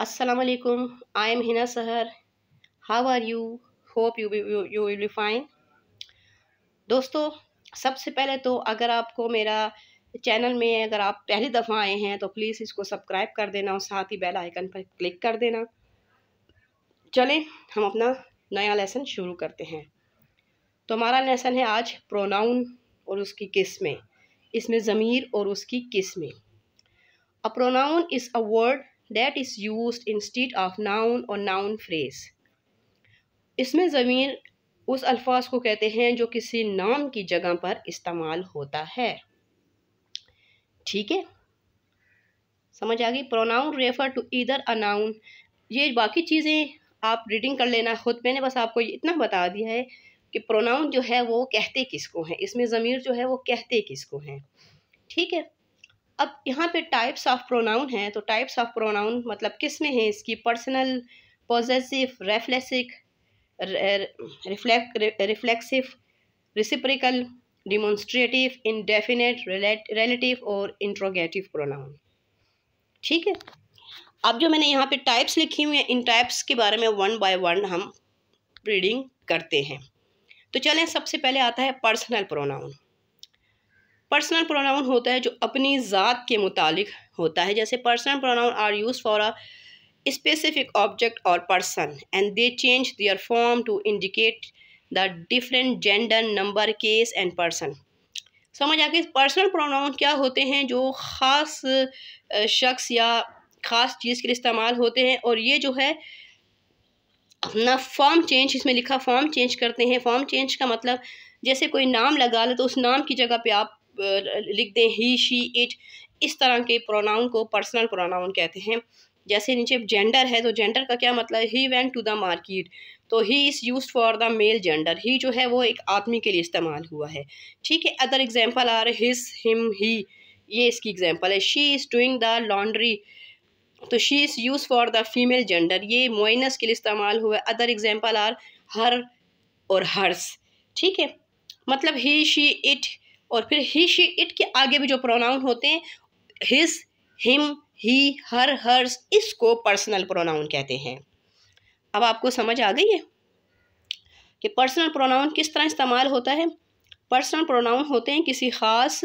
Assalamualaikum. I am Hina Sahar. How are you? Hope you you will be fine. दोस्तों सबसे पहले तो अगर आपको मेरा चैनल में अगर आप पहली दफ़ा आए हैं तो प्लीज़ इसको सब्सक्राइब कर देना और साथ ही बेल आइकन पर क्लिक कर देना चलें हम अपना नया लेसन शुरू करते हैं तो हमारा लेसन है आज प्रोनाउन और उसकी किस्में इसमें ज़मीर और उसकी किस्में a pronoun is a word is use in instead of noun और नाउन फ्रेज इसमें ज़मीर उस अल्फाज को कहते हैं जो किसी नाम की जगह पर इस्तेमाल होता है ठीक है समझ आ गई प्रोनाउन रेफर टू इधर अ नाउन ये बाकी चीज़ें आप रीडिंग कर लेना खुद मैंने बस आपको इतना बता दिया है कि प्रोनाउन जो है वो कहते किसको हैं इसमें ज़मीर जो है वो कहते किसको हैं ठीक है अब यहाँ पे टाइप्स ऑफ प्रोनाउन हैं तो टाइप्स ऑफ प्रोनाउन मतलब किस में है इसकी personal positive reflexive reflexive reciprocal demonstrative indefinite relative और इंट्रोगेटिव प्रोनाउन ठीक है अब जो मैंने यहाँ पे टाइप्स लिखी हुई हैं इन टाइप्स के बारे में वन बाय वन हम रीडिंग करते हैं तो चलें सबसे पहले आता है पर्सनल प्रोनाउन पर्सनल प्रोनाउन होता है जो अपनी ज़ात के मुतालिक होता है जैसे personal pronoun are use for a specific object और person and they change their form to indicate the different gender number case and person समझ आके पर्सनल प्रोनाउन क्या होते हैं जो ख़ास शख्स या ख़ास चीज़ के लिए इस्तेमाल होते हैं और ये जो है अपना फॉर्म चेंज इसमें लिखा फॉर्म चेंज करते हैं फॉर्म चेंज का मतलब जैसे कोई नाम लगा ले तो उस नाम की जगह पे आप लिख दें ही शी इट इस तरह के प्रोनाउन को पर्सनल प्रोनाउन कहते हैं जैसे नीचे जेंडर है तो जेंडर का क्या मतलब he went to the market तो he is use for the male gender he जो है वो एक आदमी के लिए इस्तेमाल हुआ है ठीक है other example are his him he ये इसकी एग्जाम्पल है she is doing the laundry तो she is use for the female gender ये मोइनस के लिए इस्तेमाल हुआ है अदर एग्जाम्पल आर हर और हर्स ठीक है मतलब ही शी इट और फिर ही शी इट के आगे भी जो प्रोनाउन होते हैं his him he her hers इसको पर्सनल प्रोनाउन कहते हैं अब आपको समझ आ गई है कि पर्सनल प्रोनाउन किस तरह इस्तेमाल होता है पर्सनल प्रोनाउन होते हैं किसी ख़ास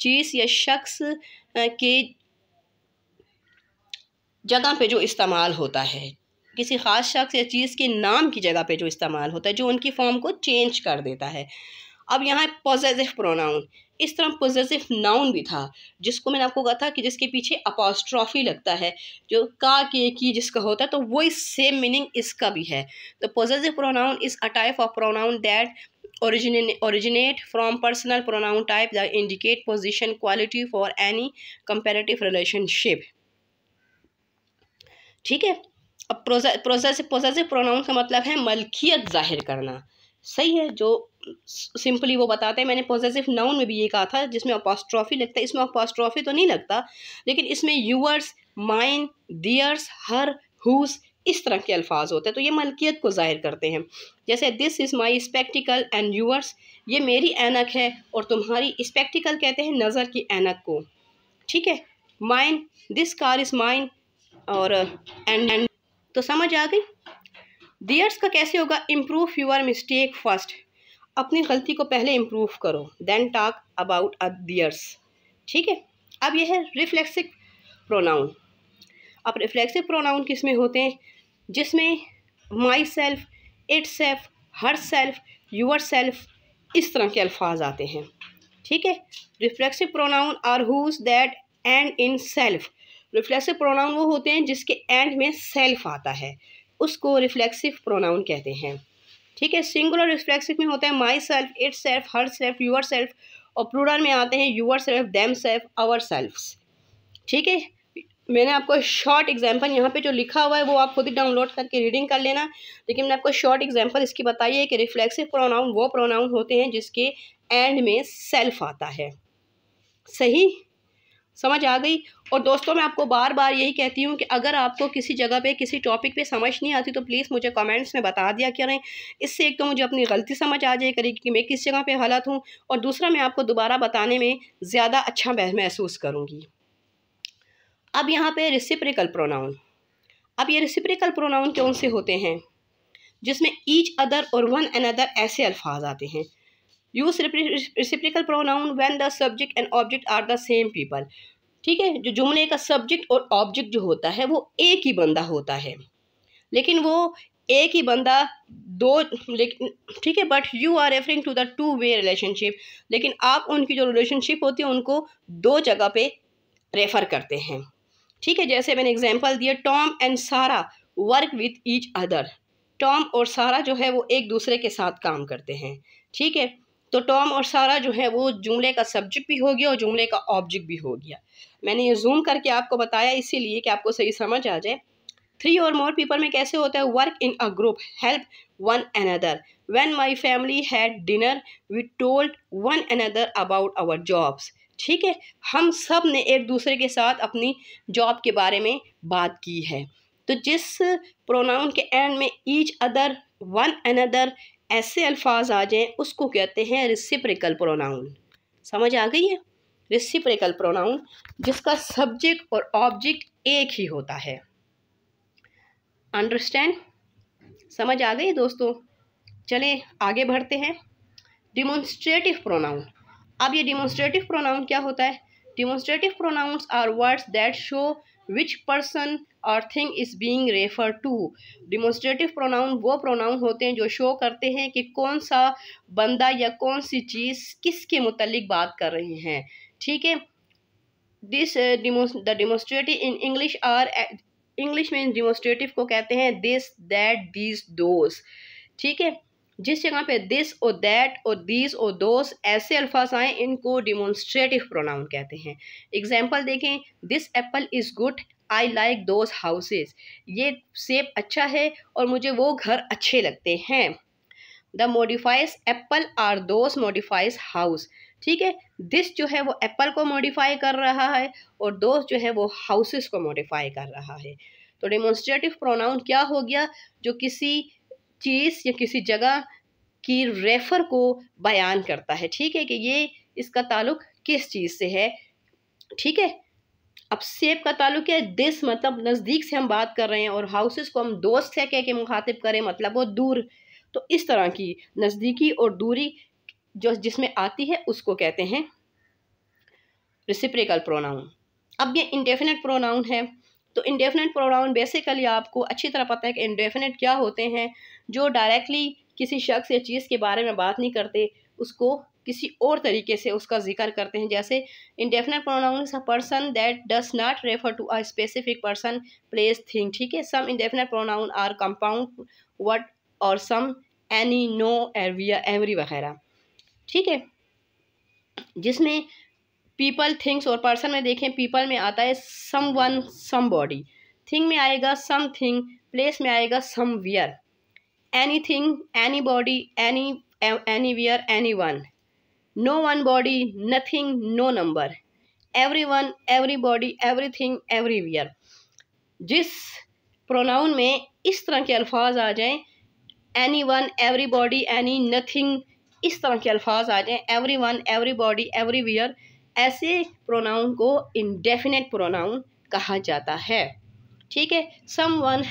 चीज़ या शख्स के जगह पे जो इस्तेमाल होता है किसी ख़ास शख्स या चीज़ के नाम की जगह पे जो इस्तेमाल होता है जो उनकी फॉर्म को चेंज कर देता है अब यहाँ पॉजिटिव प्रोनाउन इस तरह पॉजिटिव नाउन भी था जिसको मैंने आपको कहा था कि जिसके पीछे अपॉस्ट्रॉफी लगता है जो का के की जिसका होता है तो वही सेम मीनिंग इसका भी है तो positive pronoun is a type of pronoun that originate from personal pronoun type the indicate position quality for any comparative relationship ठीक है अब प्रोजेसिव प्रोनाउन का मतलब है मलकियत जाहिर करना सही है जो सिंपली वो बताते हैं मैंने पॉजिटिव नाउन में भी ये कहा था जिसमें अपोस्ट्रॉफी लगता है इसमें अपोस्ट्रॉफी तो नहीं लगता लेकिन इसमें yours mine theirs her whose इस तरह के अल्फाज होते हैं तो ये मलकियत को जाहिर करते हैं जैसे this is my spectacle and yours ये मेरी ऐनक है और तुम्हारी स्पेक्टिकल कहते हैं नज़र की ऐनक को ठीक है mine this car is mine और एंड एंड तो समझ आ गई दियर्स का कैसे होगा इम्प्रूव यूअर मिस्टेक फर्स्ट अपनी गलती को पहले इम्प्रूव करो देन टॉक अबाउट अदियर्स ठीक है अब यह है रिफ्लेक्सिव प्रोनाउन अब रिफ्लेक्सिव प्रोनाउन किस में होते हैं जिसमें myself itself herself yourself इस तरह के अल्फाज आते हैं ठीक है reflexive pronoun are whose that end in self reflexive pronoun वो होते हैं जिसके एंड में सेल्फ आता है उसको रिफ्लेक्सिव प्रोनाउन कहते हैं ठीक है सिंगुलर रिफ्लेक्सिव में होता है myself itself herself yourself और प्लूरल में आते हैं yourself themself ourself ठीक है मैंने आपको शॉर्ट एग्जांपल यहाँ पे जो लिखा हुआ है वो आप खुद ही डाउनलोड करके रीडिंग कर लेना लेकिन मैंने आपको शॉर्ट एग्जांपल इसकी बताई है कि रिफ्लेक्सिव प्रोनाउन वो प्रोनाउन होते हैं जिसके एंड में सेल्फ आता है सही समझ आ गई और दोस्तों मैं आपको बार बार यही कहती हूँ कि अगर आपको किसी जगह पे किसी टॉपिक पे समझ नहीं आती तो प्लीज़ मुझे कमेंट्स में बता दिया करें इससे एक तो मुझे अपनी गलती समझ आ जाए करेगी कि मैं किस जगह पे गलत हूँ और दूसरा मैं आपको दोबारा बताने में ज़्यादा अच्छा महसूस करूँगी अब यहाँ पर रिसिप्रिकल प्रोनाउन अब ये रिसिप्रिकल प्रोनाउन कौन से होते हैं जिसमें ईच अदर और वन अनदर ऐसे अल्फाज आते हैं use reciprocal pronoun when the subject and object are the same people ठीक है जो जुमले का सब्जेक्ट और ऑब्जेक्ट जो होता है वो एक ही बंदा होता है लेकिन वो एक ही बंदा दो लेकिन ठीक है but you are referring to the two way relationship लेकिन आप उनकी जो रिलेशनशिप होती है उनको दो जगह पे रेफ़र करते हैं ठीक है जैसे मैंने एग्जांपल दिया Tom and Sarah work with each other Tom और सारा जो है वो एक दूसरे के साथ काम करते हैं ठीक है तो टॉम और सारा जो है वो जुमले का सब्जेक्ट भी हो गया और जुमले का ऑब्जेक्ट भी हो गया मैंने ये जूम करके आपको बताया इसीलिए कि आपको सही समझ आ जाए थ्री और मोर पीपल में कैसे होता है work in a group help one another when my family had dinner we told one another about our jobs ठीक है हम सब ने एक दूसरे के साथ अपनी जॉब के बारे में बात की है तो जिस प्रोनाउन के एंड में ईच अदर वन अनदर ऐसे अल्फाज आ जाएँ उसको कहते हैं रिसिप्रिकल प्रोनाउन समझ आ गई है रिसिप्रिकल प्रोनाउन जिसका सब्जेक्ट और ऑब्जेक्ट एक ही होता है अंडरस्टैंड समझ आ गई दोस्तों चले आगे बढ़ते हैं डिमोन्स्ट्रेटिव प्रोनाउन अब ये डिमॉन्स्ट्रेटिव प्रोनाउन क्या होता है demonstrative pronouns are words that show which person और thing is being refer to demonstrative pronoun वो प्रोनाउन होते हैं जो शो करते हैं कि कौन सा बंदा या कौन सी चीज़ किसके मुतलिक बात कर रहे हैं ठीक है this the demonstrative in English are English में डिमोस्ट्रेटिव को कहते हैं दिस दैट दीज दोज ठीक है जिस जगह पे दिस और दैट और दीज और दोस ऐसे अल्फाज आएँ इनको डिमोन्स्ट्रेटिव प्रोनाउन कहते हैं एग्जाम्पल देखें this apple is good I like those houses ये सेब अच्छा है और मुझे वो घर अच्छे लगते हैं the modifies apple are those modifies house ठीक है दिस जो है वो एप्पल को मॉडिफाई कर रहा है और दोस जो है वो हाउसेस को मॉडिफाई कर रहा है तो डेमोन्स्ट्रेटिव प्रोनाउन क्या हो गया जो किसी चीज़ या किसी जगह की रेफ़र को बयान करता है ठीक है कि ये इसका ताल्लुक किस चीज़ से है ठीक है अब सेब का ताल्लुक है दिस मतलब नज़दीक से हम बात कर रहे हैं और हाउसेस को हम दोस्त से कह के मुखातिब करें मतलब वो दूर तो इस तरह की नज़दीकी और दूरी जो जिसमें आती है उसको कहते हैं रिसिप्रिकल प्रोनाउन अब ये इंडेफिनेट प्रोनाउन है तो इंडेफिनेट प्रोनाउन बेसिकली आपको अच्छी तरह पता है कि इंडेफिनेट क्या होते हैं जो डायरेक्टली किसी शख्स या चीज़ के बारे में बात नहीं करते उसको किसी और तरीके से उसका जिक्र करते हैं जैसे indefinite pronoun a person that does not refer to a specific person place thing ठीक है some indefinite pronoun are compound what और सम एनी नो एविया एवरी वगैरह ठीक है जिसमें पीपल थिंग्स और पर्सन में देखें पीपल में आता है someone somebody thing में आएगा सम थिंग प्लेस में आएगा somewhere anything anybody any anywhere anyone no one body nothing no number everyone everybody everything everywhere जिस pronoun में इस तरह के अल्फाज आ जाएं anyone everybody any nothing इस तरह के अल्फाज आ जाएं everyone everybody everywhere ऐसे प्रोनाउन को इनडेफिनेट प्रोनाउन कहा जाता है ठीक है someone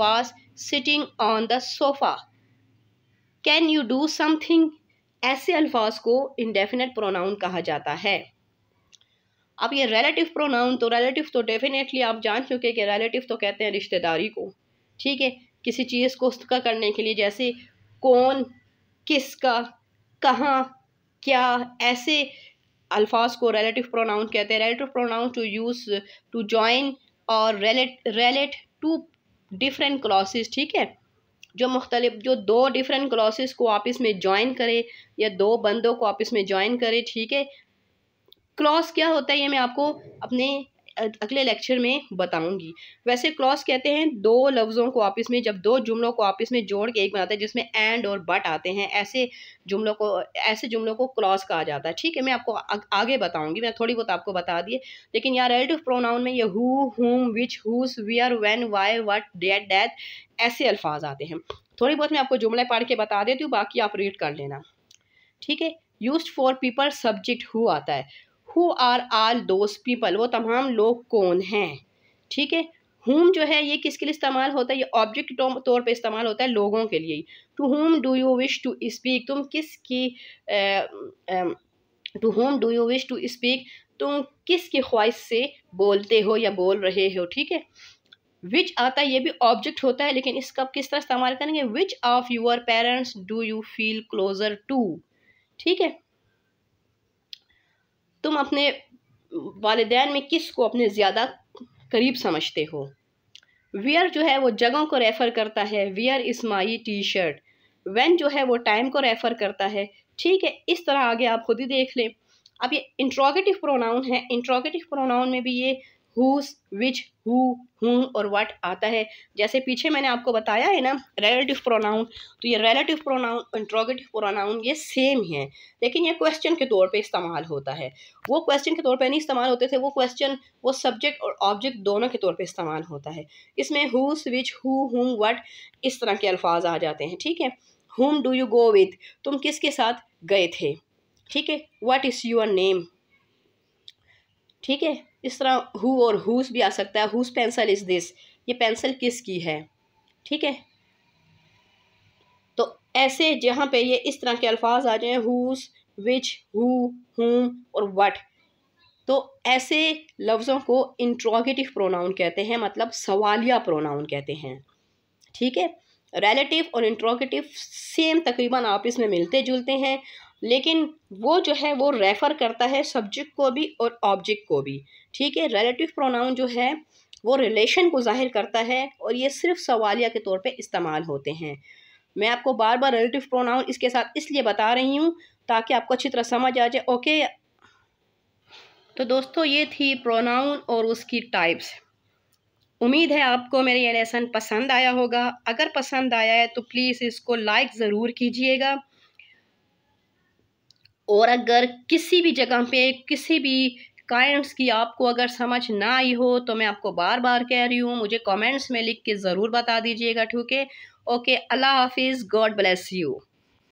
was sitting on the sofa can you do something ऐसे अल्फाज को इनडेफिनेट प्रोनाउन कहा जाता है अब ये रिलेटिव प्रोनाउन तो रिलेटिव तो डेफिनेटली आप जान चुके कि रिलेटिव तो कहते हैं रिश्तेदारी को ठीक है किसी चीज़ को उसका करने के लिए जैसे कौन किसका कहाँ क्या ऐसे अल्फाज को रेलेटिव प्रोनाउन कहते हैं relative pronoun to use to join और relate relate to different classes ठीक है जो मुख्तलिफ जो दो डिफरेंट क्लासेस को आपस में जॉइन करें या दो बंदों को आपस में जॉइन करें ठीक है क्लॉस क्या होता है ये मैं आपको अपने अगले लेक्चर में बताऊंगी वैसे क्रॉस कहते हैं दो लफ्ज़ों को आपस में जब दो जुमलों को आपस में जोड़ के एक बनाते हैं जिसमें एंड और बट आते हैं ऐसे जुमलों को ऐसे जुमलों को क्रॉस कहा जाता है ठीक है मैं आपको आगे बताऊंगी मैं थोड़ी बहुत आपको बता दिए लेकिन यहाँ रेलेटिव प्रोनाउन में ये who whom which whose where when why what that that ऐसे अल्फाज आते हैं थोड़ी बहुत मैं आपको जुमले पढ़ के बता देती हूँ बाकी आप रीड कर लेना ठीक है use for people subject who आता है who are all those people वो तमाम लोग कौन हैं ठीक है हुम जो है ये किसके लिए इस्तेमाल होता है ये ऑब्जेक्ट तौर पे इस्तेमाल होता है लोगों के लिए to whom do you wish to speak तुम किस की to whom do you wish to speak तुम किस की ख्वाहिश से बोलते हो या बोल रहे हो ठीक है विच आता है ये भी ऑब्जेक्ट होता है लेकिन इसका किस तरह इस्तेमाल करेंगे which of your parents do you feel closer to ठीक है तुम अपने वालदान में किस को अपने ज़्यादा करीब समझते हो वियर जो है वो जगहों को रेफ़र करता है where is my T shirt one जो है वो टाइम को रेफ़र करता है ठीक है इस तरह आगे आप खुद ही देख लें अब ये इंट्रोगेटिव प्रोनाउन है इंट्रोगेटिव प्रोनाउन में भी ये हुस विच हु हूँ और वट आता है जैसे पीछे मैंने आपको बताया है ना रेलेटिव प्रोनाउन तो ये रेलेटिव प्रोनाउन इंट्रोगेटिव प्रोनाउन ये सेम है लेकिन ये क्वेश्चन के तौर पे इस्तेमाल होता है वो क्वेश्चन के तौर पे नहीं इस्तेमाल होते थे वो क्वेश्चन वो सब्जेक्ट और ऑब्जेक्ट दोनों के तौर पे इस्तेमाल होता है इसमें हुस विच हु हूँ वट इस तरह के अल्फाज आ जाते हैं ठीक है हुम डू यू गो विथ तुम किसके साथ गए थे ठीक है वट इज़ यूर नेम ठीक है इस तरह हु और हुस भी आ सकता है हुस पेंसिल इज़ दिस ये पेंसिल किसकी है ठीक है तो ऐसे जहाँ पे ये इस तरह के अल्फाज आ जाएँ हुस विच हु हुम और वट तो ऐसे लफ्ज़ों को इंट्रोगेटिव प्रोनाउन कहते हैं मतलब सवालिया प्रोनाउन कहते हैं ठीक है रेलेटिव और इंट्रोगेटिव सेम तकरीबन आप इसमें मिलते जुलते हैं लेकिन वो जो है वो रेफ़र करता है सब्जेक्ट को भी और ऑब्जेक्ट को भी ठीक है रिलेटिव प्रोनाउन जो है वो रिलेशन को जाहिर करता है और ये सिर्फ सवालिया के तौर पे इस्तेमाल होते हैं मैं आपको बार बार रिलेटिव प्रोनाउन इसके साथ इसलिए बता रही हूँ ताकि आपको अच्छी तरह समझ आ जाए ओके तो दोस्तों ये थी प्रोनाउन और उसकी टाइप्स उम्मीद है आपको मेरा ये लेसन पसंद आया होगा अगर पसंद आया है तो प्लीज़ इसको लाइक ज़रूर कीजिएगा और अगर किसी भी जगह पे किसी भी काइंड्स की आपको अगर समझ ना आई हो तो मैं आपको बार बार कह रही हूँ मुझे कमेंट्स में लिख के ज़रूर बता दीजिएगा ठीक है ओके अल्लाह हाफिज़ गॉड ब्लेस यू